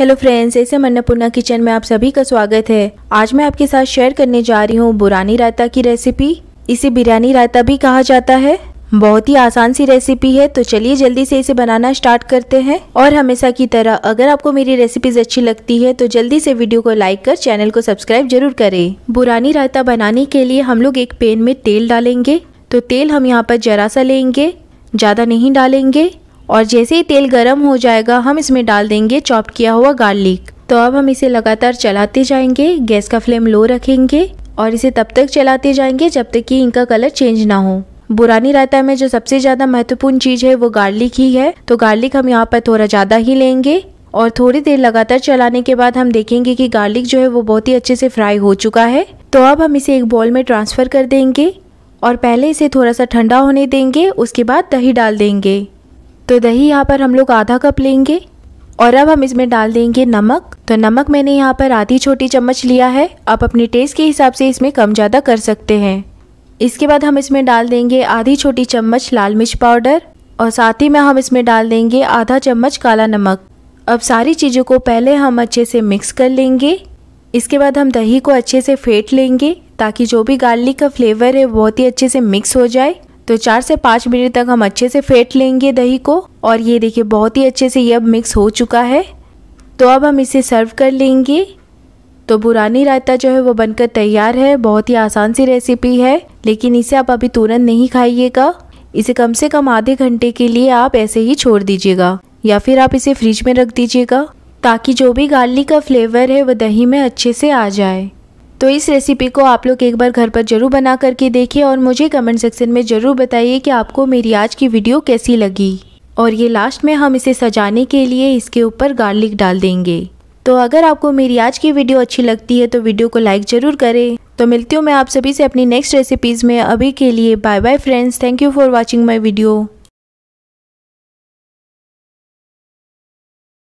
hello friends ऐसे मन्नापूर्णा kitchen में आप सभी का स्वागत है आज मैं आपके साथ शेयर करने जा रही हूँ बुरानी रायता की रेसिपी इसे बिरयानी रायता भी कहा जाता है बहुत ही आसान सी रेसिपी है तो चलिए जल्दी से इसे बनाना स्टार्ट करते हैं और हमेशा की तरह अगर आपको मेरी रेसिपीज अच्छी लगती है तो जल्दी से वीडियो को लाइक कर चैनल को सब्सक्राइब जरूर करें बुरानी रायता बनाने के लिए हम लोग एक पेन में तेल डालेंगे तो तेल हम यहाँ पर जरा सा लेंगे ज़्यादा नहीं डालेंगे और जैसे ही तेल गर्म हो जाएगा हम इसमें डाल देंगे चॉप किया हुआ गार्लिक तो अब हम इसे लगातार चलाते जाएंगे गैस का फ्लेम लो रखेंगे और इसे तब तक चलाते जाएंगे जब तक कि इनका कलर चेंज ना हो बुरानी रायता में जो सबसे ज़्यादा महत्वपूर्ण चीज़ है वो गार्लिक ही है तो गार्लिक हम यहाँ पर थोड़ा ज़्यादा ही लेंगे और थोड़ी देर लगातार चलाने के बाद हम देखेंगे कि गार्लिक जो है वो बहुत ही अच्छे से फ्राई हो चुका है तो अब हम इसे एक बॉल में ट्रांसफ़र कर देंगे और पहले इसे थोड़ा सा ठंडा होने देंगे उसके बाद दही डाल देंगे तो दही यहाँ पर हम लोग आधा कप लेंगे और अब हम इसमें डाल देंगे नमक तो नमक मैंने यहाँ पर आधी छोटी चम्मच लिया है आप अपने टेस्ट के हिसाब से इसमें कम ज़्यादा कर सकते हैं इसके बाद हम इसमें डाल देंगे आधी छोटी चम्मच लाल मिर्च पाउडर और साथ ही में हम इसमें डाल देंगे आधा चम्मच काला नमक अब सारी चीज़ों को पहले हम अच्छे से मिक्स कर लेंगे इसके बाद हम दही को अच्छे से फेंट लेंगे ताकि जो भी गार्लिक का फ्लेवर है बहुत ही अच्छे से मिक्स हो जाए तो चार से पाँच मिनट तक हम अच्छे से फेंट लेंगे दही को और ये देखिए बहुत ही अच्छे से ये अब मिक्स हो चुका है तो अब हम इसे सर्व कर लेंगे तो बुरानी रायता जो है वो बनकर तैयार है बहुत ही आसान सी रेसिपी है लेकिन इसे आप अभी तुरंत नहीं खाइएगा इसे कम से कम आधे घंटे के लिए आप ऐसे ही छोड़ दीजिएगा या फिर आप इसे फ्रिज में रख दीजिएगा ताकि जो भी गार्लिक का फ्लेवर है वह दही में अच्छे से आ जाए तो इस रेसिपी को आप लोग एक बार घर पर ज़रूर बना करके देखिए और मुझे कमेंट सेक्शन में ज़रूर बताइए कि आपको मेरी आज की वीडियो कैसी लगी और ये लास्ट में हम इसे सजाने के लिए इसके ऊपर गार्लिक डाल देंगे तो अगर आपको मेरी आज की वीडियो अच्छी लगती है तो वीडियो को लाइक ज़रूर करें तो मिलती हूँ मैं आप सभी से अपनी नेक्स्ट रेसिपीज़ में अभी के लिए bye bye friends thank you for watching my video